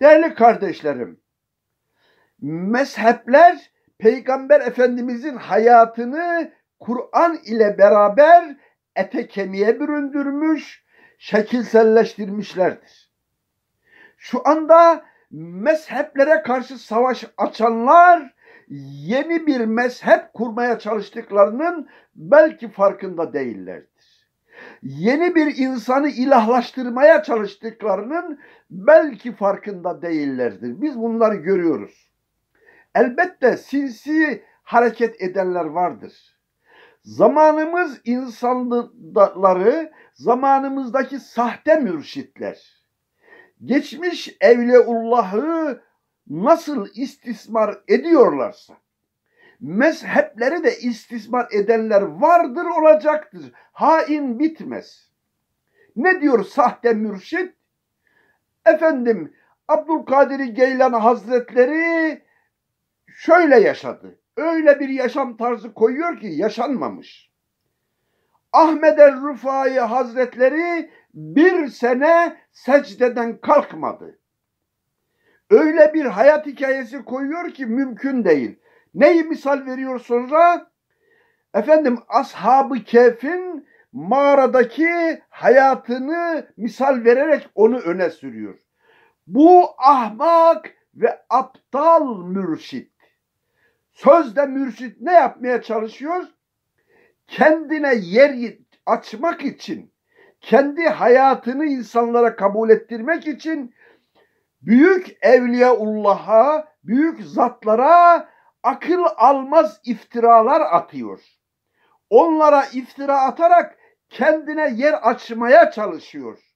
Değerli kardeşlerim, mezhepler Peygamber Efendimizin hayatını Kur'an ile beraber ete kemiğe büründürmüş, şekilselleştirmişlerdir. Şu anda mezheplere karşı savaş açanlar yeni bir mezhep kurmaya çalıştıklarının belki farkında değillerdir yeni bir insanı ilahlaştırmaya çalıştıklarının belki farkında değillerdir. Biz bunları görüyoruz. Elbette sinsi hareket edenler vardır. Zamanımız insanları, zamanımızdaki sahte mürşitler. Geçmiş Evleullah'ı nasıl istismar ediyorlarsa, mezhepleri de istismar edenler vardır olacaktır. Hain bitmez. Ne diyor sahte mürşit? Efendim Abdülkadir Geylan Hazretleri şöyle yaşadı. Öyle bir yaşam tarzı koyuyor ki yaşanmamış. Ahmed el Rufai Hazretleri bir sene secdeden kalkmadı. Öyle bir hayat hikayesi koyuyor ki mümkün değil. Neyi misal veriyor sonra? Efendim ashabı kefin mağaradaki hayatını misal vererek onu öne sürüyor. Bu ahmak ve aptal mürşit. Sözde mürşit ne yapmaya çalışıyor? Kendine yer açmak için, kendi hayatını insanlara kabul ettirmek için büyük evliyaullah'a, büyük zatlara akıl almaz iftiralar atıyor. Onlara iftira atarak kendine yer açmaya çalışıyor.